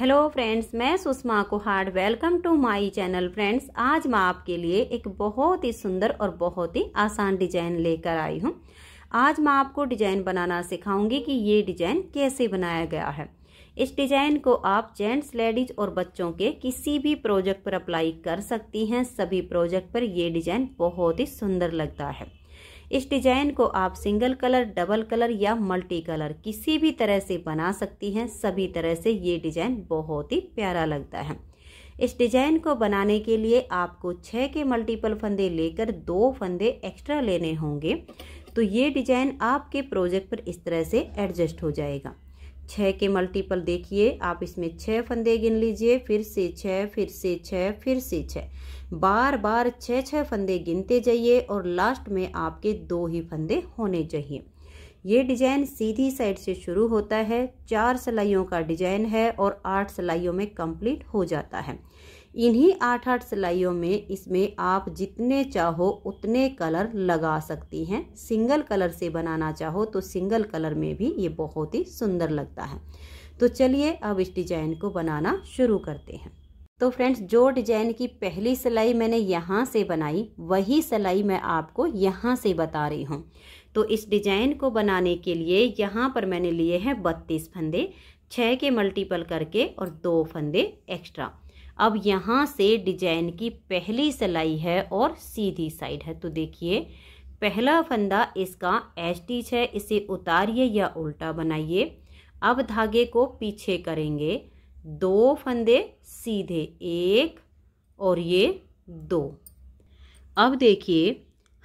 hello friends मैं Sushma Kuhad welcome to my channel friends आज मैं आपके लिए एक बहुत ही सुंदर और बहुत ही आसान डिजाइन लेकर आई हूँ आज मैं आपको डिजाइन बनाना सिखाऊंगी कि ये डिजाइन कैसे बनाया गया है इस डिजाइन को आप जेंट्स लेडीज और बच्चों के किसी भी प्रोजेक्ट पर अप्लाई कर सकती हैं सभी प्रोजेक्ट पर यह डिजाइन बहुत ही सुंदर लगता है इस डिजाइन को आप सिंगल कलर डबल कलर या मल्टी कलर किसी भी तरह से बना सकती हैं सभी तरह से ये डिजाइन बहुत ही प्यारा लगता है इस डिजाइन को बनाने के लिए आपको छः के मल्टीपल फंदे लेकर दो फंदे एक्स्ट्रा लेने होंगे तो ये डिजाइन आपके प्रोजेक्ट पर इस तरह से एडजस्ट हो जाएगा छः के मल्टीपल देखिए आप इसमें छः फंदे गिन लीजिए फिर से छः फिर से छः फिर से छः बार बार छः छः फंदे गिनते जाइए और लास्ट में आपके दो ही फंदे होने चाहिए ये डिजाइन सीधी साइड से शुरू होता है चार सिलाइयों का डिजाइन है और आठ सिलाइयों में कंप्लीट हो जाता है इन्हीं आठ आठ सिलाइयों में इसमें आप जितने चाहो उतने कलर लगा सकती हैं सिंगल कलर से बनाना चाहो तो सिंगल कलर में भी ये बहुत ही सुंदर लगता है तो चलिए अब इस डिजाइन को बनाना शुरू करते हैं तो फ्रेंड्स जो डिजाइन की पहली सिलाई मैंने यहाँ से बनाई वही सिलाई मैं आपको यहाँ से बता रही हूँ तो इस डिजाइन को बनाने के लिए यहाँ पर मैंने लिए हैं बत्तीस फंदे छः के मल्टीपल करके और दो फंदे एक्स्ट्रा अब यहाँ से डिजाइन की पहली सिलाई है और सीधी साइड है तो देखिए पहला फंदा इसका एच टीच है इसे उतारिए या उल्टा बनाइए अब धागे को पीछे करेंगे दो फंदे सीधे एक और ये दो अब देखिए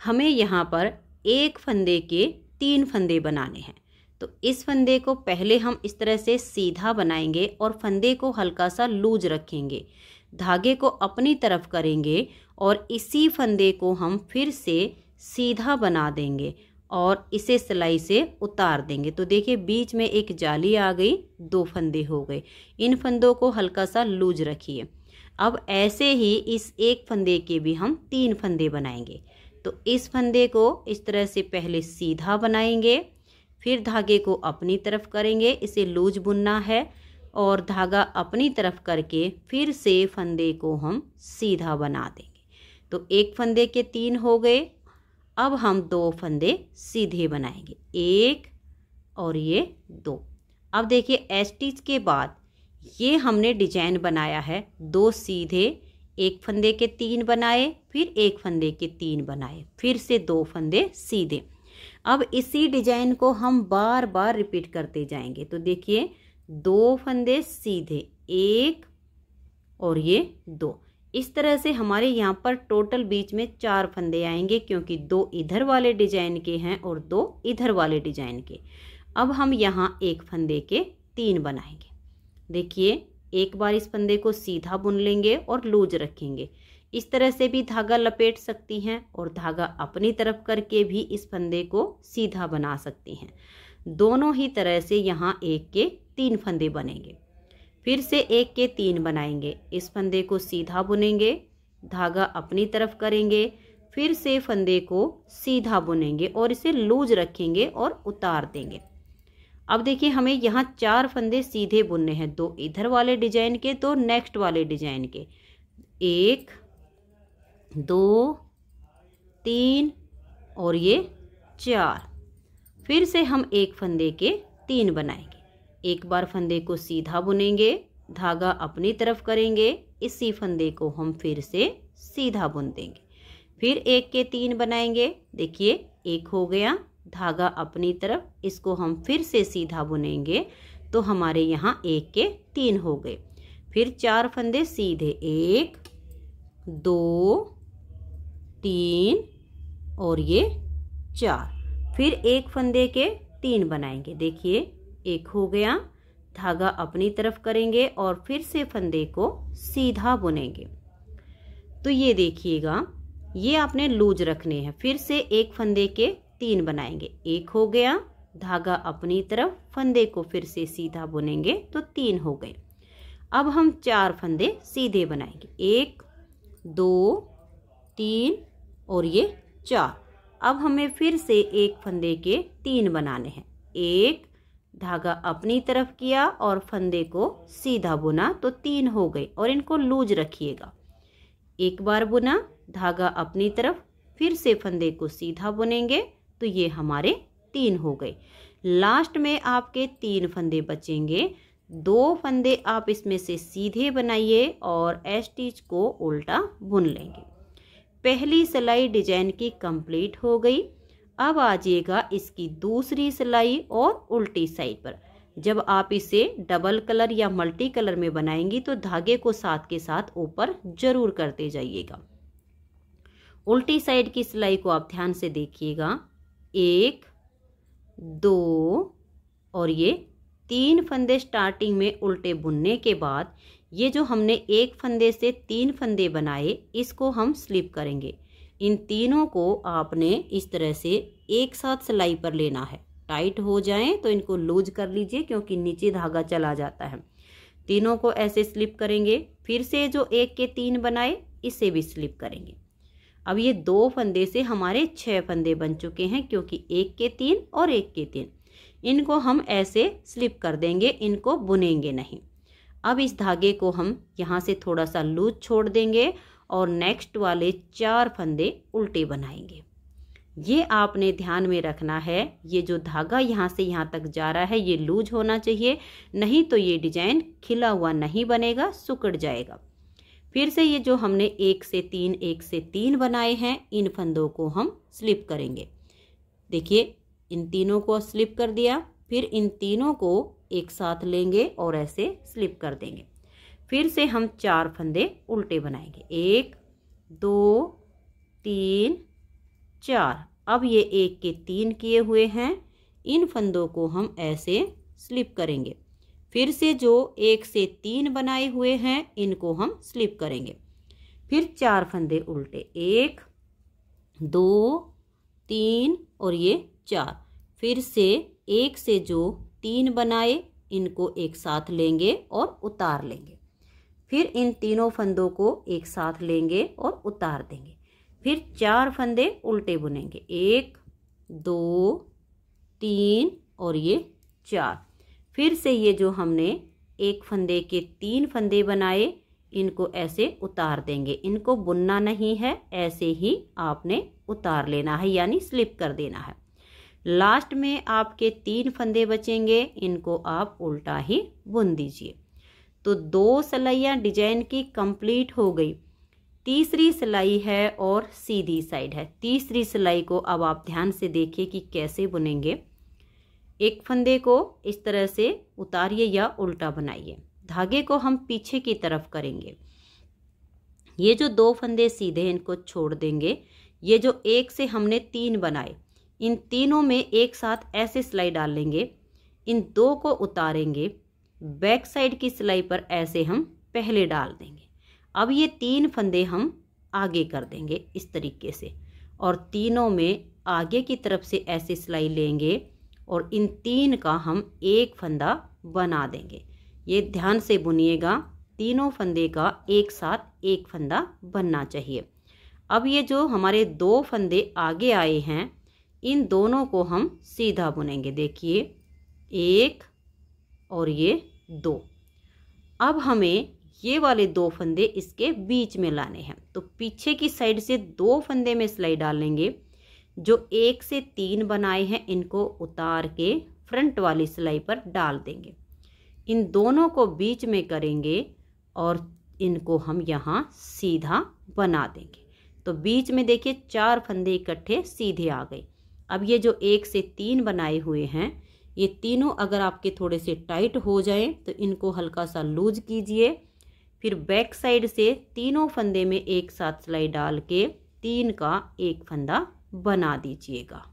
हमें यहाँ पर एक फंदे के तीन फंदे बनाने हैं तो इस फंदे को पहले हम इस तरह से सीधा बनाएंगे और फंदे को हल्का सा लूज रखेंगे धागे को अपनी तरफ करेंगे और इसी फंदे को हम फिर से सीधा बना देंगे और इसे सिलाई से उतार देंगे तो देखिए बीच में एक जाली आ गई दो फंदे हो गए इन फंदों को हल्का सा लूज रखिए अब ऐसे ही इस एक फंदे के भी हम तीन फंदे बनाएंगे तो इस फंदे को इस तरह से पहले सीधा बनाएंगे फिर धागे को अपनी तरफ करेंगे इसे लूज बुनना है और धागा अपनी तरफ करके फिर से फंदे को हम सीधा बना देंगे तो एक फंदे के तीन हो गए अब हम दो फंदे सीधे बनाएंगे एक और ये दो अब देखिए एस्टिच के बाद ये हमने डिजाइन बनाया है दो सीधे एक फंदे के तीन बनाए फिर एक फंदे के तीन बनाए फिर से दो फंदे सीधे अब इसी डिजाइन को हम बार बार रिपीट करते जाएंगे तो देखिए दो फंदे सीधे एक और ये दो इस तरह से हमारे यहाँ पर टोटल बीच में चार फंदे आएंगे क्योंकि दो इधर वाले डिजाइन के हैं और दो इधर वाले डिजाइन के अब हम यहाँ एक फंदे के तीन बनाएंगे देखिए एक बार इस फंदे को सीधा बुन लेंगे और लूज रखेंगे इस तरह से भी धागा लपेट सकती हैं और धागा अपनी तरफ करके भी इस फंदे को सीधा बना सकती हैं दोनों ही तरह से यहाँ एक के तीन फंदे बनेंगे फिर से एक के तीन बनाएंगे इस फंदे को सीधा बुनेंगे धागा अपनी तरफ करेंगे फिर से फंदे को सीधा बुनेंगे और इसे लूज रखेंगे और उतार देंगे अब देखिए हमें यहाँ चार फंदे सीधे बुनने हैं दो इधर वाले डिजाइन के दो नेक्स्ट वाले डिजाइन के एक दो तीन और ये चार फिर से हम एक फंदे के तीन बनाएंगे एक बार फंदे को सीधा बुनेंगे धागा अपनी तरफ करेंगे इसी फंदे को हम फिर से सीधा बुन देंगे फिर एक के तीन बनाएंगे देखिए एक हो गया धागा अपनी तरफ इसको हम फिर से सीधा बुनेंगे तो हमारे यहाँ एक के तीन हो गए फिर चार फंदे सीधे एक दो तीन और ये चार फिर एक फंदे के तीन बनाएंगे देखिए एक हो गया धागा अपनी तरफ करेंगे और फिर से फंदे को सीधा बुनेंगे तो ये देखिएगा ये आपने लूज रखने हैं फिर से एक फंदे के तीन बनाएंगे एक हो गया धागा अपनी तरफ फंदे को फिर से सीधा बुनेंगे तो तीन हो गए अब हम चार फंदे सीधे बनाएंगे एक दो तीन और ये चार अब हमें फिर से एक फंदे के तीन बनाने हैं एक धागा अपनी तरफ किया और फंदे को सीधा बुना तो तीन हो गए और इनको लूज रखिएगा एक बार बुना धागा अपनी तरफ फिर से फंदे को सीधा बुनेंगे तो ये हमारे तीन हो गए लास्ट में आपके तीन फंदे बचेंगे दो फंदे आप इसमें से सीधे बनाइए और एस्टिच को उल्टा बुन लेंगे पहली सिलाई डिजाइन की कंप्लीट हो गई अब आ जाएगा इसकी दूसरी सिलाई और उल्टी साइड पर जब आप इसे डबल कलर या मल्टी कलर में बनाएंगी तो धागे को साथ के साथ ऊपर जरूर करते जाइएगा उल्टी साइड की सिलाई को आप ध्यान से देखिएगा एक दो और ये तीन फंदे स्टार्टिंग में उल्टे बुनने के बाद ये जो हमने एक फंदे से तीन फंदे बनाए इसको हम स्लिप करेंगे इन तीनों को आपने इस तरह से एक साथ सिलाई पर लेना है टाइट हो जाए तो इनको लूज कर लीजिए क्योंकि नीचे धागा चला जाता है तीनों को ऐसे स्लिप करेंगे फिर से जो एक के तीन बनाए इसे भी स्लिप करेंगे अब ये दो फंदे से हमारे छः फंदे बन चुके हैं क्योंकि एक के तीन और एक के तीन इनको हम ऐसे स्लिप कर देंगे इनको बुनेंगे नहीं अब इस धागे को हम यहाँ से थोड़ा सा लूज छोड़ देंगे और नेक्स्ट वाले चार फंदे उल्टे बनाएंगे ये आपने ध्यान में रखना है ये जो धागा यहाँ से यहाँ तक जा रहा है ये लूज होना चाहिए नहीं तो ये डिजाइन खिला हुआ नहीं बनेगा सुकड़ जाएगा फिर से ये जो हमने एक से तीन एक से तीन बनाए हैं इन फंदों को हम स्लिप करेंगे देखिए इन तीनों को स्लिप कर दिया फिर इन तीनों को एक साथ लेंगे और ऐसे स्लिप कर देंगे फिर से हम चार फंदे उल्टे बनाएंगे एक दो तीन चार अब ये एक के तीन किए हुए हैं इन फंदों को हम ऐसे स्लिप करेंगे फिर से जो एक से तीन बनाए हुए हैं इनको हम स्लिप करेंगे फिर चार फंदे उल्टे एक दो तीन और ये चार फिर से एक से जो तीन बनाए इनको एक साथ लेंगे और उतार लेंगे फिर इन तीनों फंदों को एक साथ लेंगे और उतार देंगे फिर चार फंदे उल्टे बुनेंगे एक दो तीन और ये चार फिर से ये जो हमने एक फंदे के तीन फंदे बनाए इनको ऐसे उतार देंगे इनको बुनना नहीं है ऐसे ही आपने उतार लेना है यानी स्लिप कर देना है लास्ट में आपके तीन फंदे बचेंगे इनको आप उल्टा ही बुन दीजिए तो दो सिलाइयाँ डिजाइन की कंप्लीट हो गई तीसरी सिलाई है और सीधी साइड है तीसरी सिलाई को अब आप ध्यान से देखिए कि कैसे बुनेंगे एक फंदे को इस तरह से उतारिए या उल्टा बनाइए धागे को हम पीछे की तरफ करेंगे ये जो दो फंदे सीधे इनको छोड़ देंगे ये जो एक से हमने तीन बनाए इन तीनों में एक साथ ऐसे सिलाई डाल लेंगे इन दो को उतारेंगे बैक साइड की सिलाई पर ऐसे हम पहले डाल देंगे अब ये तीन फंदे हम आगे कर देंगे इस तरीके से और तीनों में आगे की तरफ से ऐसे सिलाई लेंगे और इन तीन का हम एक फंदा बना देंगे ये ध्यान से बुनिएगा तीनों फंदे का एक साथ एक फंदा बनना चाहिए अब ये जो हमारे दो फंदे आगे आए हैं इन दोनों को हम सीधा बुनेंगे देखिए एक और ये दो अब हमें ये वाले दो फंदे इसके बीच में लाने हैं तो पीछे की साइड से दो फंदे में सिलाई डालेंगे जो एक से तीन बनाए हैं इनको उतार के फ्रंट वाली सिलाई पर डाल देंगे इन दोनों को बीच में करेंगे और इनको हम यहाँ सीधा बना देंगे तो बीच में देखिए चार फंदे इकट्ठे सीधे आ गए अब ये जो एक से तीन बनाए हुए हैं ये तीनों अगर आपके थोड़े से टाइट हो जाएं तो इनको हल्का सा लूज कीजिए फिर बैक साइड से तीनों फंदे में एक साथ सिलाई डाल के तीन का एक फंदा बना दीजिएगा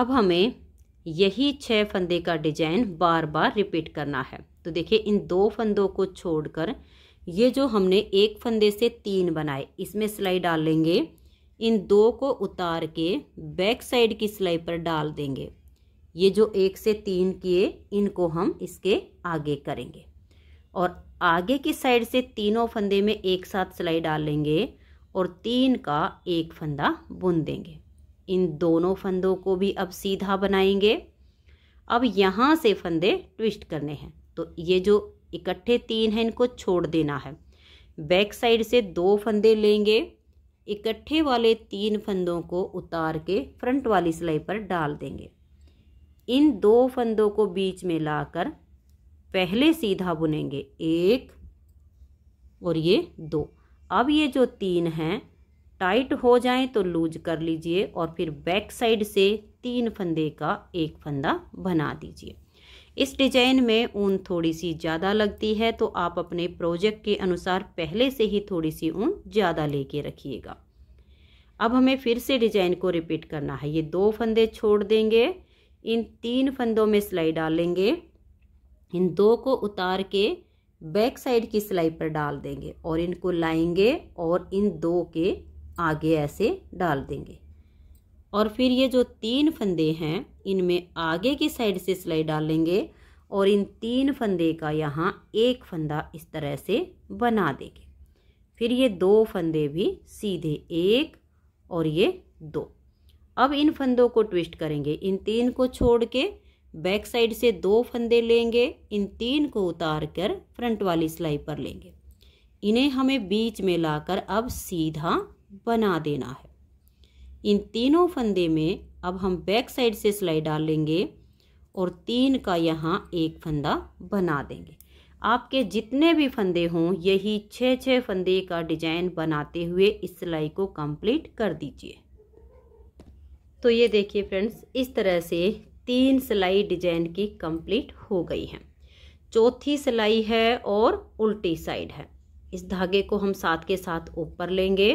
अब हमें यही छह फंदे का डिजाइन बार बार रिपीट करना है तो देखिए इन दो फंदों को छोड़कर ये जो हमने एक फंदे से तीन बनाए इसमें सिलाई डालेंगे इन दो को उतार के बैक साइड की सिलाई पर डाल देंगे ये जो एक से तीन किए इनको हम इसके आगे करेंगे और आगे की साइड से तीनों फंदे में एक साथ सिलाई डाल लेंगे और तीन का एक फंदा बुन देंगे इन दोनों फंदों को भी अब सीधा बनाएंगे अब यहाँ से फंदे ट्विस्ट करने हैं तो ये जो इकट्ठे तीन हैं इनको छोड़ देना है बैक साइड से दो फंदे लेंगे इकट्ठे वाले तीन फंदों को उतार के फ्रंट वाली सिलाई पर डाल देंगे इन दो फंदों को बीच में लाकर पहले सीधा बुनेंगे एक और ये दो अब ये जो तीन हैं टाइट हो जाएं तो लूज कर लीजिए और फिर बैक साइड से तीन फंदे का एक फंदा बना दीजिए इस डिजाइन में ऊन थोड़ी सी ज़्यादा लगती है तो आप अपने प्रोजेक्ट के अनुसार पहले से ही थोड़ी सी ऊन ज़्यादा लेके रखिएगा अब हमें फिर से डिजाइन को रिपीट करना है ये दो फंदे छोड़ देंगे इन तीन फंदों में सिलाई डालेंगे इन दो को उतार के बैक साइड की सिलाई पर डाल देंगे और इनको लाएंगे और इन दो के आगे ऐसे डाल देंगे और फिर ये जो तीन फंदे हैं इनमें आगे की साइड से सिलाई डालेंगे और इन तीन फंदे का यहाँ एक फंदा इस तरह से बना देंगे फिर ये दो फंदे भी सीधे एक और ये दो अब इन फंदों को ट्विस्ट करेंगे इन तीन को छोड़ के बैक साइड से दो फंदे लेंगे इन तीन को उतार कर फ्रंट वाली सिलाई पर लेंगे इन्हें हमें बीच में लाकर अब सीधा बना देना है इन तीनों फंदे में अब हम बैक साइड से सिलाई डालेंगे और तीन का यहाँ एक फंदा बना देंगे आपके जितने भी फंदे हों यही छः छः फंदे का डिजाइन बनाते हुए इस सिलाई को कंप्लीट कर दीजिए तो ये देखिए फ्रेंड्स इस तरह से तीन सिलाई डिजाइन की कंप्लीट हो गई है चौथी सिलाई है और उल्टी साइड है इस धागे को हम साथ के साथ ऊपर लेंगे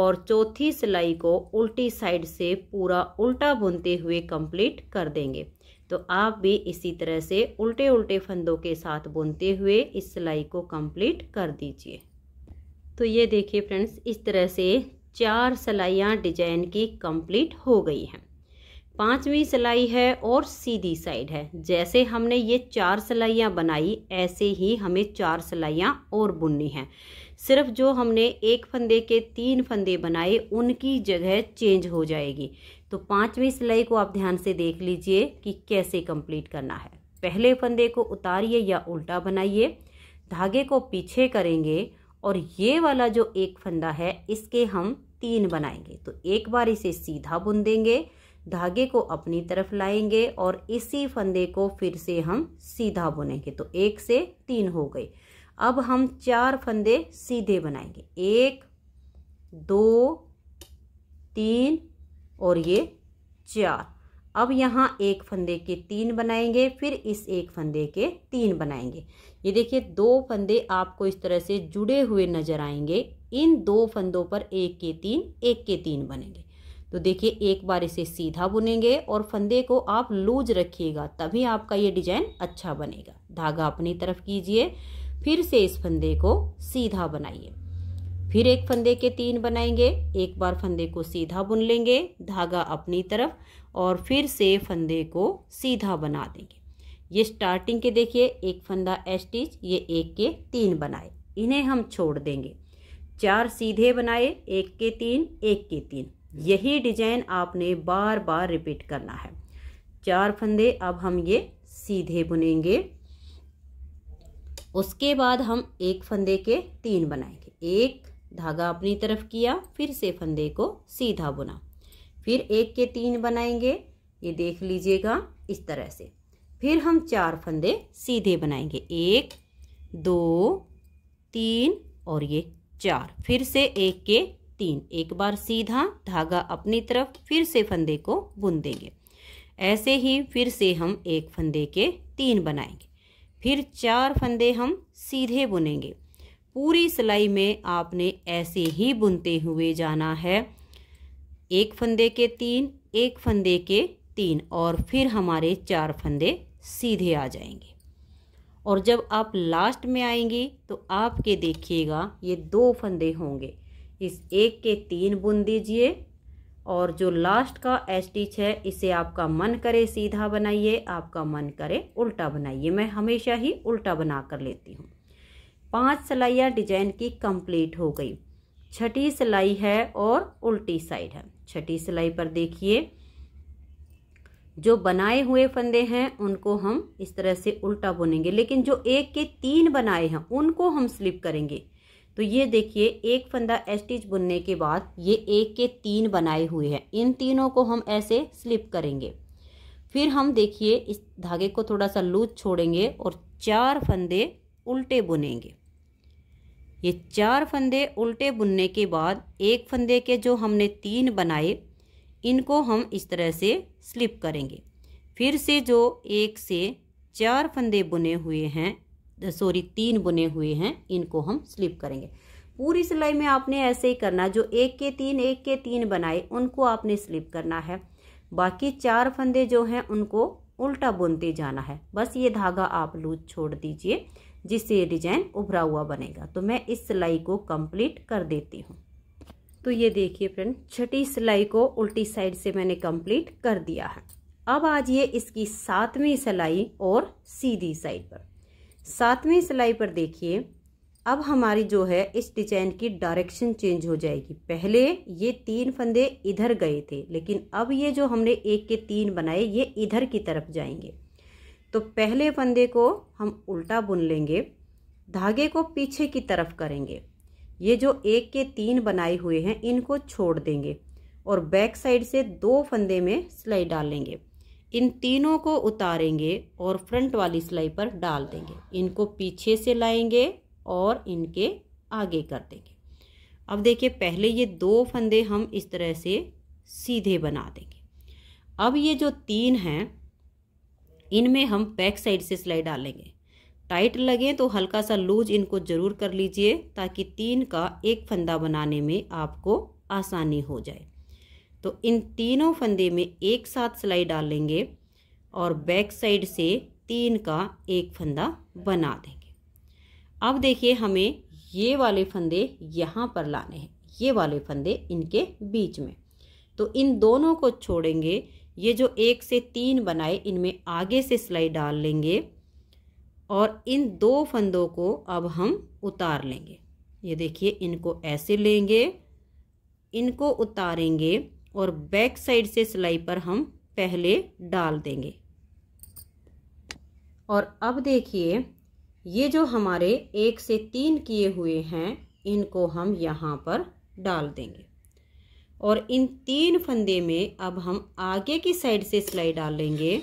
और चौथी सिलाई को उल्टी साइड से पूरा उल्टा बुनते हुए कंप्लीट कर देंगे तो आप भी इसी तरह से उल्टे उल्टे फंदों के साथ बुनते हुए इस सिलाई को कंप्लीट कर दीजिए तो ये देखिए फ्रेंड्स इस तरह से चार सिलाइयाँ डिजाइन की कंप्लीट हो गई हैं पांचवी सिलाई है और सीधी साइड है जैसे हमने ये चार सिलाइयाँ बनाई ऐसे ही हमें चार सिलाइयाँ और बुननी हैं सिर्फ जो हमने एक फंदे के तीन फंदे बनाए उनकी जगह चेंज हो जाएगी तो पांचवी सिलाई को आप ध्यान से देख लीजिए कि कैसे कंप्लीट करना है पहले फंदे को उतारिए या उल्टा बनाइए धागे को पीछे करेंगे और ये वाला जो एक फंदा है इसके हम तीन बनाएंगे तो एक बार इसे सीधा बुन देंगे धागे को अपनी तरफ लाएंगे और इसी फंदे को फिर से हम सीधा बुनेंगे तो एक से तीन हो गए अब हम चार फंदे सीधे बनाएंगे एक दो तीन और ये चार अब यहाँ एक फंदे के तीन बनाएंगे फिर इस एक फंदे के तीन बनाएंगे ये देखिए दो फंदे आपको इस तरह से जुड़े हुए नजर आएंगे इन दो फंदों पर एक के तीन एक के तीन बनेंगे तो देखिए एक बार इसे सीधा बुनेंगे और फंदे को आप लूज रखिएगा तभी आपका ये डिजाइन अच्छा बनेगा धागा अपनी तरफ कीजिए फिर से इस फंदे को सीधा बनाइए फिर एक फंदे के तीन बनाएंगे एक बार फंदे को सीधा बुन लेंगे धागा अपनी तरफ और फिर से फंदे को सीधा बना देंगे ये स्टार्टिंग के देखिए एक फंदा एस्टिच ये एक के तीन बनाए इन्हें हम छोड़ देंगे चार सीधे बनाए एक के तीन एक के तीन यही डिजाइन आपने बार बार रिपीट करना है चार फंदे अब हम ये सीधे बुनेंगे उसके बाद हम एक फंदे के तीन बनाएंगे एक धागा अपनी तरफ किया फिर से फंदे को सीधा बुना फिर एक के तीन बनाएंगे ये देख लीजिएगा इस तरह से फिर हम चार फंदे सीधे बनाएंगे एक दो तीन और ये चार फिर से एक के तीन एक बार सीधा धागा अपनी तरफ फिर से फंदे को बुन देंगे ऐसे ही फिर से हम एक फंदे के तीन बनाएंगे फिर चार फंदे हम सीधे बुनेंगे पूरी सिलाई में आपने ऐसे ही बुनते हुए जाना है एक फंदे के तीन एक फंदे के तीन और फिर हमारे चार फंदे सीधे आ जाएंगे और जब आप लास्ट में आएंगी तो आपके देखिएगा ये दो फंदे होंगे इस एक के तीन बुन दीजिए और जो लास्ट का एस्टिच है इसे आपका मन करे सीधा बनाइए आपका मन करे उल्टा बनाइए मैं हमेशा ही उल्टा बना कर लेती हूँ पांच सिलाइयाँ डिजाइन की कंप्लीट हो गई छठी सिलाई है और उल्टी साइड है छठी सिलाई पर देखिए जो बनाए हुए फंदे हैं उनको हम इस तरह से उल्टा बुनेंगे लेकिन जो एक के तीन बनाए हैं उनको हम स्लिप करेंगे तो ये देखिए एक फंदा स्टिच बुनने के बाद ये एक के तीन बनाए हुए हैं इन तीनों को हम ऐसे स्लिप करेंगे फिर हम देखिए इस धागे को थोड़ा सा लूज छोड़ेंगे और चार फंदे उल्टे बुनेंगे ये चार फंदे उल्टे बुनने के बाद एक फंदे के जो हमने तीन बनाए इनको हम इस तरह से स्लिप करेंगे फिर से जो एक से चार फंदे बुने हुए हैं सॉरी तीन बुने हुए हैं इनको हम स्लिप करेंगे पूरी सिलाई में आपने ऐसे ही करना जो एक के तीन एक के तीन बनाए उनको आपने स्लिप करना है बाकी चार फंदे जो हैं उनको उल्टा बुनते जाना है बस ये धागा आप लूज छोड़ दीजिए जिससे ये डिजाइन उभरा हुआ बनेगा तो मैं इस सिलाई को कंप्लीट कर देती हूँ तो ये देखिए फ्रेंड छठी सिलाई को उल्टी साइड से मैंने कंप्लीट कर दिया है अब आज ये इसकी सातवीं सिलाई और सीधी साइड पर सातवीं सिलाई पर देखिए अब हमारी जो है इस डिजाइन की डायरेक्शन चेंज हो जाएगी पहले ये तीन फंदे इधर गए थे लेकिन अब ये जो हमने एक के तीन बनाए ये इधर की तरफ जाएंगे तो पहले फंदे को हम उल्टा बुन लेंगे धागे को पीछे की तरफ करेंगे ये जो एक के तीन बनाए हुए हैं इनको छोड़ देंगे और बैक साइड से दो फंदे में सिलाई डाल लेंगे इन तीनों को उतारेंगे और फ्रंट वाली सिलाई पर डाल देंगे इनको पीछे से लाएंगे और इनके आगे कर देंगे अब देखिए पहले ये दो फंदे हम इस तरह से सीधे बना देंगे अब ये जो तीन हैं इनमें हम बैक साइड से सिलाई डालेंगे टाइट लगे तो हल्का सा लूज इनको ज़रूर कर लीजिए ताकि तीन का एक फंदा बनाने में आपको आसानी हो जाए तो इन तीनों फंदे में एक साथ सिलाई डाल लेंगे और बैक साइड से तीन का एक फंदा बना देंगे अब देखिए हमें ये वाले फंदे यहाँ पर लाने हैं ये वाले फंदे इनके बीच में तो इन दोनों को छोड़ेंगे ये जो एक से तीन बनाए इनमें आगे से सिलाई डाल लेंगे और इन दो फंदों को अब हम उतार लेंगे ये देखिए इनको ऐसे लेंगे इनको उतारेंगे और बैक साइड से सिलाई पर हम पहले डाल देंगे और अब देखिए ये जो हमारे एक से तीन किए हुए हैं इनको हम यहाँ पर डाल देंगे और इन तीन फंदे में अब हम आगे की साइड से सिलाई डाल लेंगे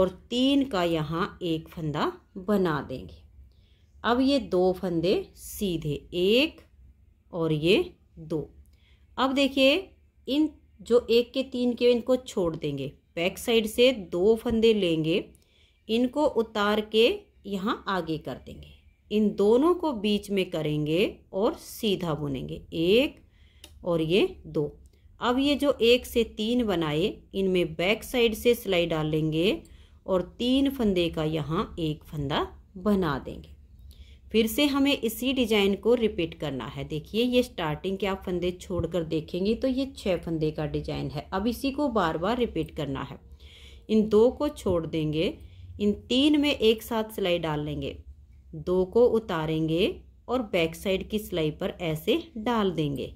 और तीन का यहाँ एक फंदा बना देंगे अब ये दो फंदे सीधे एक और ये दो अब देखिए इन जो एक के तीन के इनको छोड़ देंगे बैक साइड से दो फंदे लेंगे इनको उतार के यहाँ आगे कर देंगे इन दोनों को बीच में करेंगे और सीधा बुनेंगे एक और ये दो अब ये जो एक से तीन बनाए इनमें बैक साइड से सिलाई डालेंगे और तीन फंदे का यहाँ एक फंदा बना देंगे फिर से हमें इसी डिजाइन को रिपीट करना है देखिए ये स्टार्टिंग के आप फंदे छोड़कर देखेंगे तो ये छः फंदे का डिजाइन है अब इसी को बार बार रिपीट करना है इन दो को छोड़ देंगे इन तीन में एक साथ सिलाई डाल लेंगे दो को उतारेंगे और बैक साइड की सिलाई पर ऐसे डाल देंगे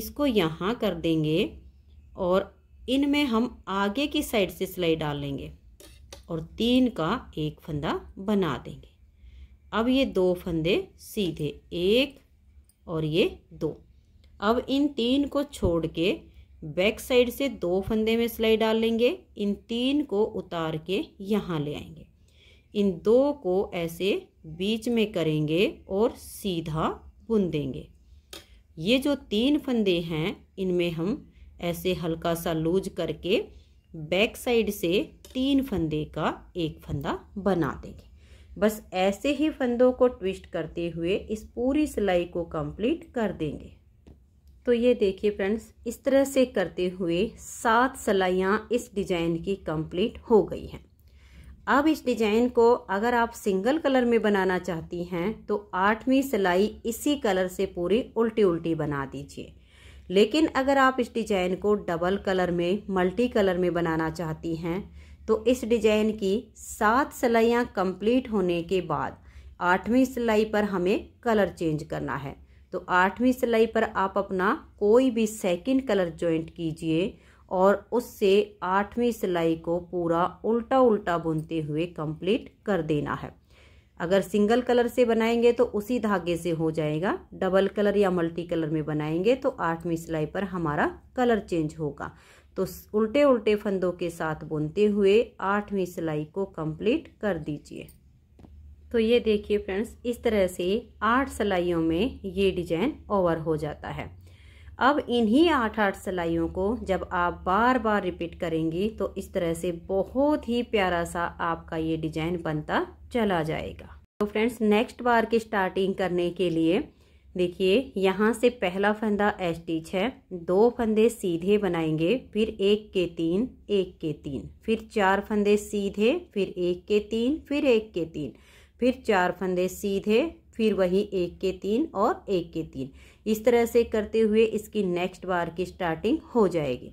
इसको यहाँ कर देंगे और इनमें हम आगे की साइड से सिलाई डाल लेंगे और तीन का एक फंदा बना देंगे अब ये दो फंदे सीधे एक और ये दो अब इन तीन को छोड़ के बैक साइड से दो फंदे में सिलाई डाल लेंगे इन तीन को उतार के यहाँ ले आएंगे इन दो को ऐसे बीच में करेंगे और सीधा बुन देंगे ये जो तीन फंदे हैं इनमें हम ऐसे हल्का सा लूज करके बैक साइड से तीन फंदे का एक फंदा बना देंगे बस ऐसे ही फंदों को ट्विस्ट करते हुए इस पूरी सिलाई को कंप्लीट कर देंगे तो ये देखिए फ्रेंड्स इस तरह से करते हुए सात सिलाइयाँ इस डिजाइन की कंप्लीट हो गई हैं अब इस डिजाइन को अगर आप सिंगल कलर में बनाना चाहती हैं तो आठवीं सिलाई इसी कलर से पूरी उल्टी उल्टी बना दीजिए लेकिन अगर आप इस डिजाइन को डबल कलर में मल्टी कलर में बनाना चाहती हैं तो इस डिजाइन की सात सिलाइयाँ कंप्लीट होने के बाद आठवीं सिलाई पर हमें कलर चेंज करना है तो आठवीं सिलाई पर आप अपना कोई भी सेकंड कलर ज्वाइंट कीजिए और उससे आठवीं सिलाई को पूरा उल्टा उल्टा बुनते हुए कंप्लीट कर देना है अगर सिंगल कलर से बनाएंगे तो उसी धागे से हो जाएगा डबल कलर या मल्टी कलर में बनाएंगे तो आठवीं सिलाई पर हमारा कलर चेंज होगा तो उल्टे उल्टे फंदों के साथ बुनते हुए आठवीं सिलाई को कंप्लीट कर दीजिए तो ये देखिए फ्रेंड्स इस तरह से आठ सिलाइयों में ये डिजाइन ओवर हो जाता है अब इन्हीं आठ आठ सिलाइयों को जब आप बार बार रिपीट करेंगी तो इस तरह से बहुत ही प्यारा सा आपका ये डिजाइन बनता चला जाएगा तो फ्रेंड्स नेक्स्ट बार की स्टार्टिंग करने के लिए देखिए यहाँ से पहला फंदा एच टीच है दो फंदे सीधे बनाएंगे फिर एक के तीन एक के तीन फिर चार फंदे सीधे फिर एक के तीन फिर एक के तीन फिर चार फंदे सीधे फिर वही एक के तीन और एक के तीन इस तरह से करते हुए इसकी नेक्स्ट बार की स्टार्टिंग हो जाएगी